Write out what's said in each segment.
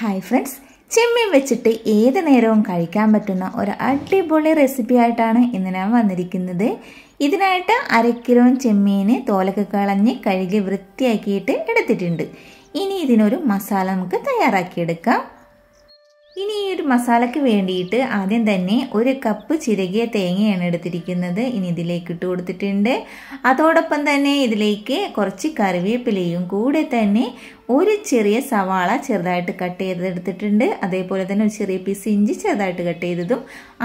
hi friends ചെമ്മീൻ വെച്ചിട്ട് ഏത് നേരവും കഴിക്കാൻ പറ്റുന്ന ഒരു അടിപൊളി റെസിപ്പി ആയിട്ടാണ് ഇന്ന് ഞാൻ വന്നിരിക്കുന്നത് ഇതിനായിട്ട് അര കിലോ ചെമ്മീന് തോലൊക്കെ കളഞ്ഞ് കഴുകി വൃത്തിയാക്കിയിട്ട് എടുത്തിട്ടുണ്ട് ഇനി ഇതിനൊരു മസാല നമുക്ക് തയ്യാറാക്കിയെടുക്കാം ഇനി ഈ ഒരു മസാലയ്ക്ക് വേണ്ടിയിട്ട് ആദ്യം തന്നെ ഒരു കപ്പ് ചിരകിയ തേങ്ങയാണ് എടുത്തിരിക്കുന്നത് ഇനി ഇതിലേക്ക് ഇട്ട് കൊടുത്തിട്ടുണ്ട് അതോടൊപ്പം തന്നെ ഇതിലേക്ക് കുറച്ച് കറിവേപ്പിലയും കൂടെ തന്നെ ഒരു ചെറിയ സവാള ചെറുതായിട്ട് കട്ട് ചെയ്തെടുത്തിട്ടുണ്ട് അതേപോലെ തന്നെ ഒരു ചെറിയ പീസ് ഇഞ്ചി ചെറുതായിട്ട് കട്ട് ചെയ്തതും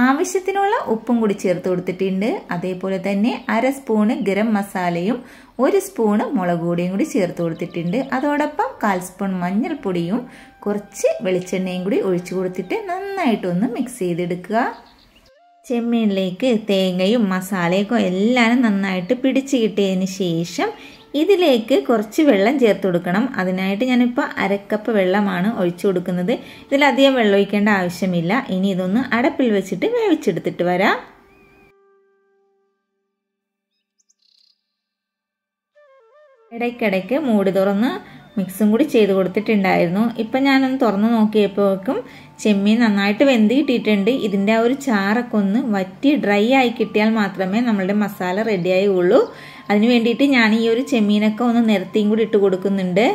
ആവശ്യത്തിനുള്ള ഉപ്പും കൂടി ചേർത്ത് കൊടുത്തിട്ടുണ്ട് അതേപോലെ തന്നെ അര സ്പൂണ് ഗരം മസാലയും ഒരു സ്പൂണ് മുളക് പൊടിയും കൂടി ചേർത്ത് കൊടുത്തിട്ടുണ്ട് അതോടൊപ്പം കാൽ സ്പൂൺ മഞ്ഞൾപ്പൊടിയും കുറച്ച് വെളിച്ചെണ്ണയും കൂടി ഒഴിച്ചു കൊടുത്തിട്ട് നന്നായിട്ടൊന്ന് മിക്സ് ചെയ്തെടുക്കുക ചെമ്മീനിലേക്ക് തേങ്ങയും മസാലയൊക്കെ എല്ലാം നന്നായിട്ട് പിടിച്ച് കിട്ടിയതിന് ശേഷം ഇതിലേക്ക് കുറച്ച് വെള്ളം ചേർത്ത് കൊടുക്കണം അതിനായിട്ട് ഞാനിപ്പോൾ അരക്കപ്പ് വെള്ളമാണ് ഒഴിച്ചു കൊടുക്കുന്നത് ഇതിലധികം വെള്ളം ഒഴിക്കേണ്ട ആവശ്യമില്ല ഇനി ഇതൊന്ന് അടപ്പിൽ വെച്ചിട്ട് വേവിച്ചെടുത്തിട്ട് വരാം ഇടയ്ക്കിടയ്ക്ക് മൂടി തുറന്ന് മിക്സും കൂടി ചെയ്ത് കൊടുത്തിട്ടുണ്ടായിരുന്നു ഇപ്പം ഞാനൊന്ന് തുറന്നു നോക്കിയപ്പോഴേക്കും ചെമ്മീൻ നന്നായിട്ട് വെന്ത് കിട്ടിയിട്ടുണ്ട് ഇതിൻ്റെ ആ ഒരു ചാറൊക്കെ ഒന്ന് വറ്റി ഡ്രൈ ആയി കിട്ടിയാൽ മാത്രമേ നമ്മളുടെ മസാല റെഡിയായി ഉള്ളൂ അതിന് വേണ്ടിയിട്ട് ഞാൻ ഈ ഒരു ചെമ്മീനൊക്കെ ഒന്ന് നിരത്തിയും കൂടി ഇട്ട് കൊടുക്കുന്നുണ്ട്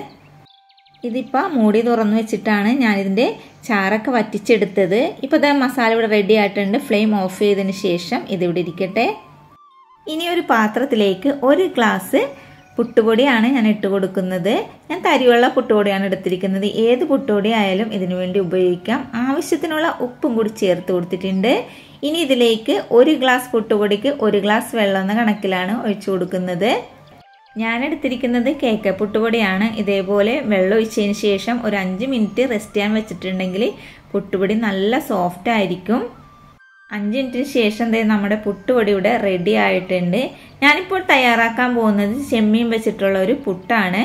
ഇതിപ്പോൾ മൂടി തുറന്നു വെച്ചിട്ടാണ് ഞാനിതിൻ്റെ ചാറൊക്കെ വറ്റിച്ചെടുത്തത് ഇപ്പോൾ ഇതാ മസാല ഇവിടെ റെഡി ആയിട്ടുണ്ട് ഫ്ലെയിം ഓഫ് ചെയ്തതിന് ശേഷം ഇതിവിടെ ഇരിക്കട്ടെ ഇനി ഒരു പാത്രത്തിലേക്ക് ഒരു ഗ്ലാസ് പുട്ടുപൊടിയാണ് ഞാൻ ഇട്ട് കൊടുക്കുന്നത് ഞാൻ തരിവെള്ള പുട്ടുപൊടിയാണ് എടുത്തിരിക്കുന്നത് ഏത് പുട്ടുപൊടി ആയാലും ഇതിനു വേണ്ടി ഉപയോഗിക്കാം ആവശ്യത്തിനുള്ള ഉപ്പും കൂടി ചേർത്ത് കൊടുത്തിട്ടുണ്ട് ഇനി ഇതിലേക്ക് ഒരു ഗ്ലാസ് പുട്ടുപൊടിക്ക് ഒരു ഗ്ലാസ് വെള്ളം എന്ന കണക്കിലാണ് ഒഴിച്ചു കൊടുക്കുന്നത് ഞാൻ എടുത്തിരിക്കുന്നത് കേക്ക് പുട്ടുപൊടിയാണ് ഇതേപോലെ വെള്ളം ഒഴിച്ചതിന് ശേഷം ഒരു അഞ്ച് മിനിറ്റ് റെസ്റ്റ് ചെയ്യാൻ വെച്ചിട്ടുണ്ടെങ്കിൽ പുട്ടുപൊടി നല്ല സോഫ്റ്റ് ആയിരിക്കും അഞ്ച് മിനിറ്റിന് ശേഷം ദേ നമ്മുടെ പുട്ടുപൊടി ഇവിടെ റെഡി ആയിട്ടുണ്ട് ഞാനിപ്പോൾ തയ്യാറാക്കാൻ പോകുന്നത് ചെമ്മീൻ വെച്ചിട്ടുള്ള ഒരു പുട്ടാണ്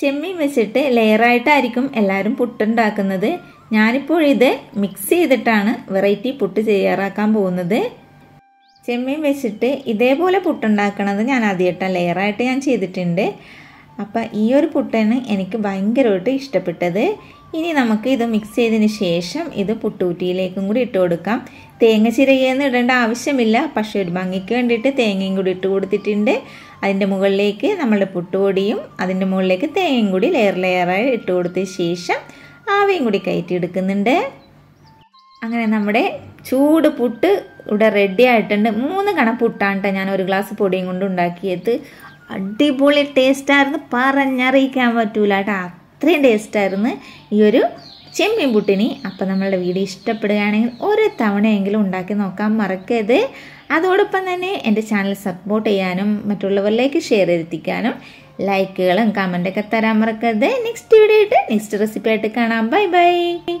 ചെമ്മീൻ വെച്ചിട്ട് ലെയറായിട്ടായിരിക്കും എല്ലാവരും പുട്ടുണ്ടാക്കുന്നത് ഞാനിപ്പോൾ ഇത് മിക്സ് ചെയ്തിട്ടാണ് വെറൈറ്റി പുട്ട് തയ്യാറാക്കാൻ പോകുന്നത് ചെമ്മീൻ വെച്ചിട്ട് ഇതേപോലെ പുട്ടുണ്ടാക്കണത് ഞാൻ ആദ്യമായിട്ടാണ് ലെയറായിട്ട് ഞാൻ ചെയ്തിട്ടുണ്ട് അപ്പോൾ ഈ ഒരു പുട്ടാണ് എനിക്ക് ഭയങ്കരമായിട്ട് ഇഷ്ടപ്പെട്ടത് ഇനി നമുക്ക് ഇത് മിക്സ് ചെയ്തതിന് ശേഷം ഇത് പുട്ടൂറ്റിയിലേക്കും കൂടി ഇട്ട് കൊടുക്കാം തേങ്ങ ചിരകിയെന്ന് ഇടേണ്ട ആവശ്യമില്ല പക്ഷേ ഒരു ഭംഗിക്ക് വേണ്ടിയിട്ട് തേങ്ങയും കൂടി ഇട്ട് കൊടുത്തിട്ടുണ്ട് അതിൻ്റെ മുകളിലേക്ക് നമ്മളുടെ പുട്ടുപൊടിയും അതിൻ്റെ മുകളിലേക്ക് തേങ്ങയും കൂടി ലെയർ ലെയറായി ഇട്ട് കൊടുത്ത ശേഷം ആവിയും കൂടി കയറ്റിയെടുക്കുന്നുണ്ട് അങ്ങനെ നമ്മുടെ ചൂട് പുട്ട് ഇവിടെ റെഡി ആയിട്ടുണ്ട് മൂന്ന് കണ പുട്ടാണ് കേട്ടോ ഞാൻ ഒരു ഗ്ലാസ് പൊടിയും കൊണ്ട് ഉണ്ടാക്കിയത് അടിപൊളി ടേസ്റ്റായിരുന്നു പറഞ്ഞറിയിക്കാൻ പറ്റൂല കേട്ടോ അത്രയും ടേസ്റ്റായിരുന്നു ഈ ഒരു ചെമ്മീൻ പുട്ടിനി അപ്പം നമ്മളുടെ വീഡിയോ ഇഷ്ടപ്പെടുകയാണെങ്കിൽ ഒരു തവണയെങ്കിലും ഉണ്ടാക്കി നോക്കാൻ മറക്കരുത് അതോടൊപ്പം തന്നെ എൻ്റെ ചാനൽ സപ്പോർട്ട് ചെയ്യാനും മറ്റുള്ളവരിലേക്ക് ഷെയർ ചെയ്തെത്തിക്കാനും ലൈക്കുകളും കമൻ്റൊക്കെ തരാൻ മറക്കരുത് നെക്സ്റ്റ് വീഡിയോ ആയിട്ട് നെക്സ്റ്റ് റെസിപ്പി ആയിട്ട് കാണാം ബൈ ബൈ